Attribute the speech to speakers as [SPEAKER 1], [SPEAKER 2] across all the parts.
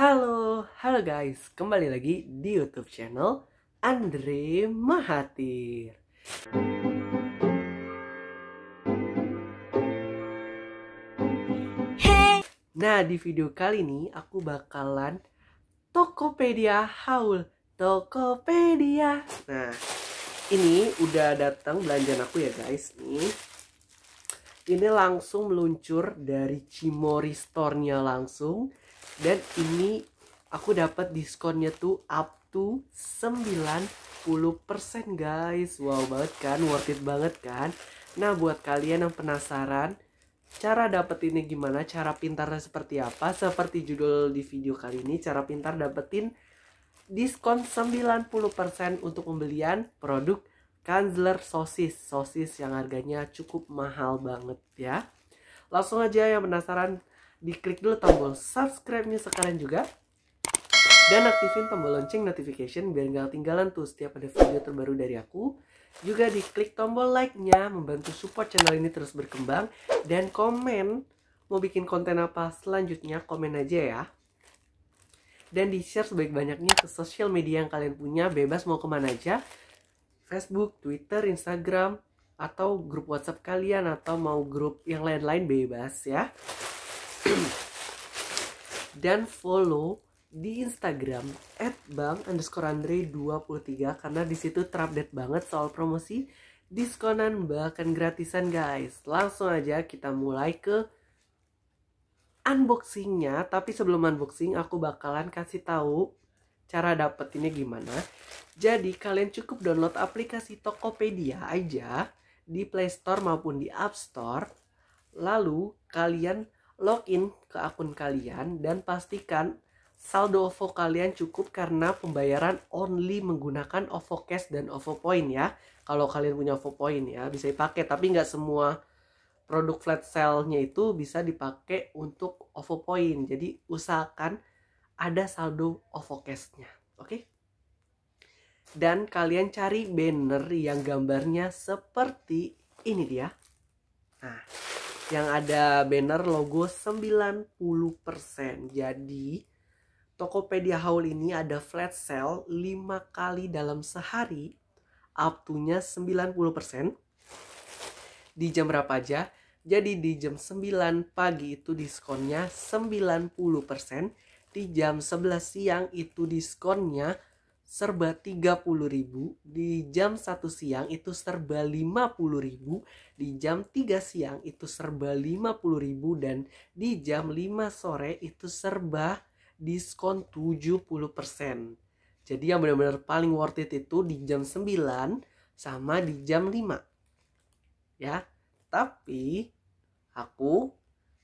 [SPEAKER 1] Halo, halo guys, kembali lagi di YouTube channel Andre Mahathir. Hey. Nah, di video kali ini aku bakalan Tokopedia haul, Tokopedia. Nah, ini udah datang belanjaan aku ya guys, nih. Ini langsung meluncur dari Cimori store-nya langsung dan ini aku dapat diskonnya tuh up to 90% guys wow banget kan worth it banget kan nah buat kalian yang penasaran cara dapet ini gimana cara pintarnya seperti apa seperti judul di video kali ini cara pintar dapetin diskon 90% untuk pembelian produk Kanzler sosis sosis yang harganya cukup mahal banget ya langsung aja yang penasaran diklik dulu tombol subscribe-nya sekarang juga dan aktifin tombol lonceng notification biar nggak ketinggalan tuh setiap ada video terbaru dari aku. Juga diklik tombol like-nya membantu support channel ini terus berkembang dan komen mau bikin konten apa selanjutnya komen aja ya. Dan di-share sebaik-banyaknya ke sosial media yang kalian punya, bebas mau kemana aja. Facebook, Twitter, Instagram, atau grup WhatsApp kalian atau mau grup yang lain-lain bebas ya. dan follow di Instagram at bang underscore andre 23 karena disitu terupdate banget soal promosi diskonan bahkan gratisan guys langsung aja kita mulai ke unboxingnya tapi sebelum unboxing aku bakalan kasih tahu cara dapetinnya gimana jadi kalian cukup download aplikasi Tokopedia aja di Play Store maupun di App Store lalu kalian login ke akun kalian dan pastikan saldo OVO kalian cukup karena pembayaran only menggunakan OVO Cash dan OVO Point ya. Kalau kalian punya OVO Point ya bisa dipakai tapi nggak semua produk flat sale-nya itu bisa dipakai untuk OVO Point. Jadi usahakan ada saldo OVO Cash-nya. Oke? Okay? Dan kalian cari banner yang gambarnya seperti ini dia. Nah, yang ada banner logo 90%. Jadi Tokopedia Haul ini ada flat sale 5 kali dalam sehari up to-nya 90% di jam berapa aja? Jadi di jam 9 pagi itu diskonnya 90%, di jam 11 siang itu diskonnya serba 30.000, di jam 1 siang itu serba 50.000, di jam 3 siang itu serba 50.000 dan di jam 5 sore itu serba diskon 70%. Jadi yang benar-benar paling worth it itu di jam 9 sama di jam 5. Ya. Tapi aku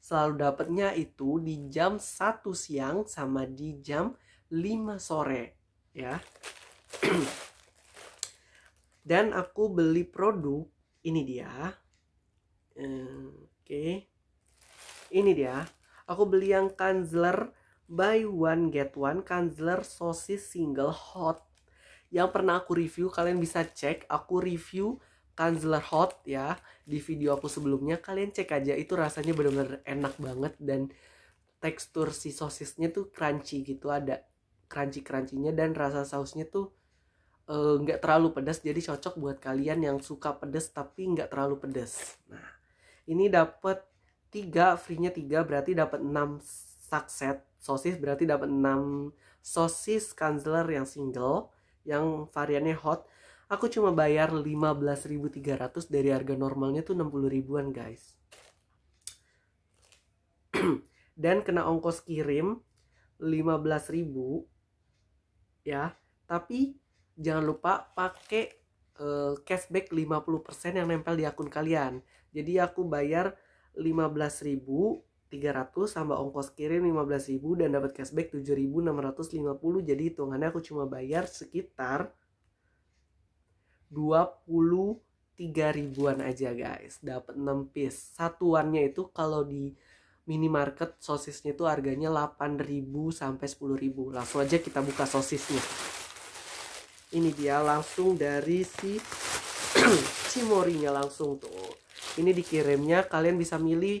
[SPEAKER 1] selalu dapatnya itu di jam 1 siang sama di jam 5 sore ya dan aku beli produk ini dia oke okay. ini dia aku beli yang Kanzler buy one get one Kanzler sosis single hot yang pernah aku review kalian bisa cek aku review Kanzler Hot ya di video aku sebelumnya kalian cek aja itu rasanya benar-benar enak banget dan tekstur si sosisnya tuh crunchy gitu ada crunchy crunchynya dan rasa sausnya tuh eh, nggak uh, terlalu pedas jadi cocok buat kalian yang suka pedas tapi nggak terlalu pedas nah ini dapat 3 free nya 3 berarti dapat 6 sakset sosis berarti dapat 6 sosis kanzler yang single yang variannya hot aku cuma bayar 15.300 dari harga normalnya tuh 60 ribuan guys dan kena ongkos kirim 15.000 ya tapi jangan lupa pakai uh, cashback 50% yang nempel di akun kalian jadi aku bayar 15.300 sama ongkos kirim 15.000 dan dapat cashback 7.650 jadi hitungannya aku cuma bayar sekitar 23 ribuan aja guys dapat 6 piece satuannya itu kalau di minimarket sosisnya itu harganya 8.000 sampai 10.000. Langsung aja kita buka sosisnya. Ini dia langsung dari si Cimorinya langsung tuh. Ini dikirimnya kalian bisa milih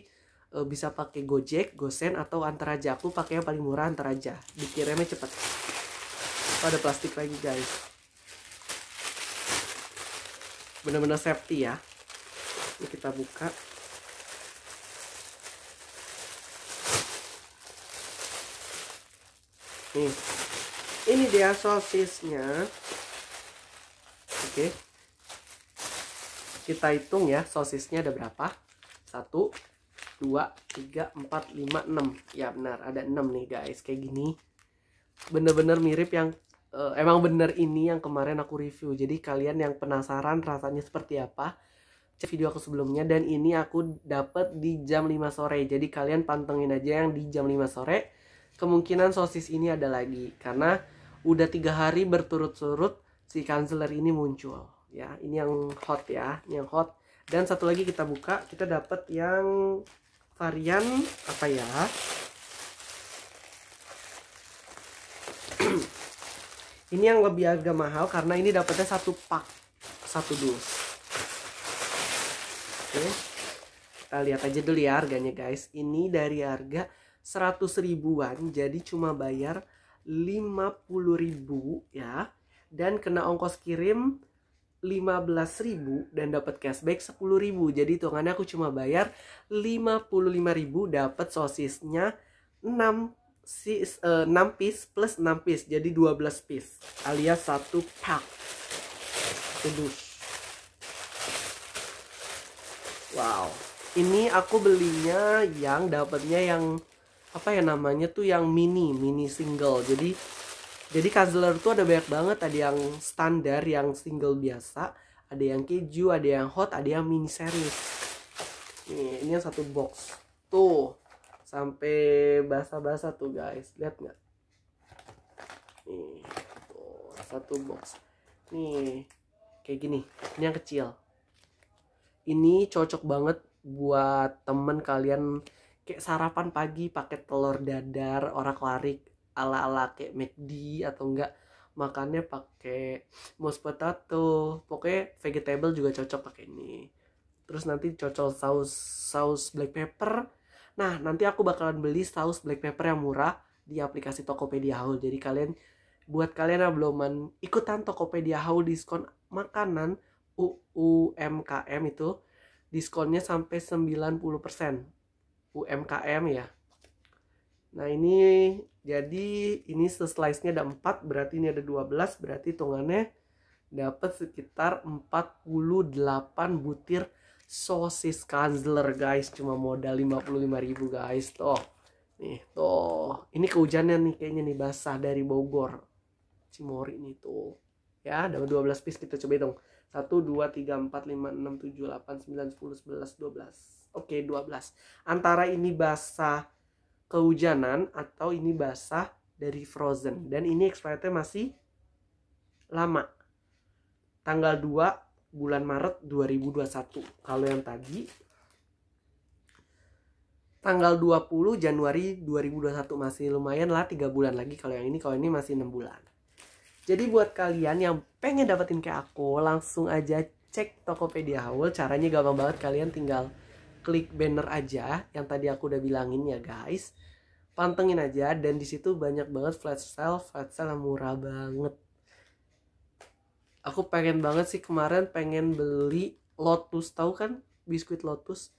[SPEAKER 1] e, bisa pakai Gojek, Gosen atau Antar aja. Aku pakai yang paling murah Antar aja. Dikirimnya cepat. Pada oh, ada plastik lagi, guys. Bener-bener safety ya. Ini kita buka. nih ini dia sosisnya oke kita hitung ya sosisnya ada berapa satu dua tiga empat lima enam ya benar ada enam nih guys kayak gini bener-bener mirip yang uh, emang bener ini yang kemarin aku review jadi kalian yang penasaran rasanya seperti apa cek video aku sebelumnya dan ini aku dapat di jam 5 sore jadi kalian pantengin aja yang di jam 5 sore kemungkinan sosis ini ada lagi karena udah tiga hari berturut-turut si kanseler ini muncul ya ini yang hot ya ini yang hot dan satu lagi kita buka kita dapat yang varian apa ya ini yang lebih agak mahal karena ini dapatnya satu pak satu dus oke kita lihat aja dulu ya harganya guys ini dari harga 100 ribuan jadi cuma bayar 50 ribu ya dan kena ongkos kirim 15 ribu dan dapat cashback 10 ribu jadi hitungannya aku cuma bayar 55 ribu dapat sosisnya 6 si, uh, eh, 6 piece plus 6 piece jadi 12 piece alias satu pack Aduh. Wow ini aku belinya yang dapatnya yang apa ya namanya tuh yang mini mini single jadi jadi kazler tuh ada banyak banget ada yang standar yang single biasa ada yang keju ada yang hot ada yang mini series nih ini yang satu box tuh sampai basah-basah tuh guys lihat nggak nih tuh satu box nih kayak gini ini yang kecil ini cocok banget buat temen kalian kayak sarapan pagi pakai telur dadar orang larik ala ala kayak McD atau enggak makannya pakai mos potato pokoknya vegetable juga cocok pakai ini terus nanti cocok saus saus black pepper nah nanti aku bakalan beli saus black pepper yang murah di aplikasi Tokopedia Haul jadi kalian buat kalian yang belum ikutan Tokopedia Haul diskon makanan UUMKM itu diskonnya sampai 90% UMKM ya nah ini jadi ini slice-nya ada 4 berarti ini ada 12 berarti hitungannya dapat sekitar 48 butir sosis kanzler guys cuma modal 55.000 guys tuh nih tuh ini kehujanan nih kayaknya nih basah dari Bogor Cimori nih tuh ya dapat 12 piece kita coba hitung 1 2 3 4 5 6 7 8 9 10 11 12 Oke, okay, 12. Antara ini basah kehujanan atau ini basah dari frozen. Dan ini expirednya masih lama. Tanggal 2 bulan Maret 2021. Kalau yang tadi tanggal 20 Januari 2021 masih lumayan lah 3 bulan lagi kalau yang ini kalau ini masih 6 bulan. Jadi buat kalian yang pengen dapetin kayak aku langsung aja cek Tokopedia Haul caranya gampang banget kalian tinggal klik banner aja yang tadi aku udah bilangin ya guys pantengin aja dan di situ banyak banget flat sale flat sale yang murah banget aku pengen banget sih kemarin pengen beli lotus tahu kan biskuit lotus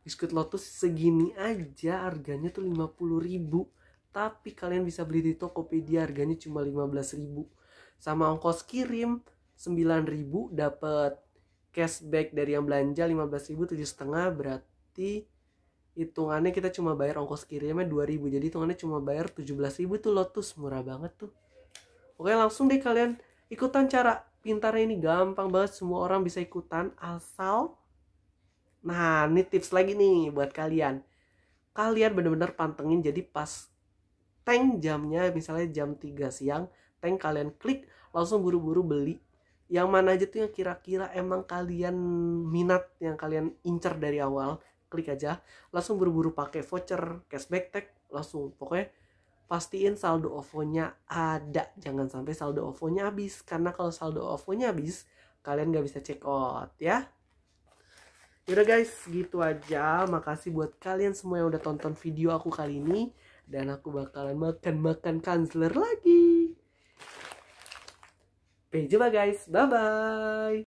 [SPEAKER 1] biskuit lotus segini aja harganya tuh 50 ribu tapi kalian bisa beli di Tokopedia harganya cuma ribu, sama ongkos kirim ribu, dapat cashback dari yang belanja ribu tujuh setengah berat berarti hitungannya kita cuma bayar ongkos kirimnya 2000 jadi hitungannya cuma bayar 17.000 tuh Lotus murah banget tuh oke langsung deh kalian ikutan cara pintarnya ini gampang banget semua orang bisa ikutan asal nah ini tips lagi nih buat kalian kalian bener-bener pantengin jadi pas tank jamnya misalnya jam 3 siang tank kalian klik langsung buru-buru beli yang mana aja tuh yang kira-kira emang kalian minat yang kalian incer dari awal klik aja langsung buru-buru pakai voucher cashback tag langsung pokoknya pastiin saldo OVO-nya ada jangan sampai saldo OVO-nya habis karena kalau saldo OVO-nya habis kalian nggak bisa check out ya Yaudah guys, gitu aja. Makasih buat kalian semua yang udah tonton video aku kali ini. Dan aku bakalan makan-makan kanseler lagi. Sampai jumpa guys. Bye-bye.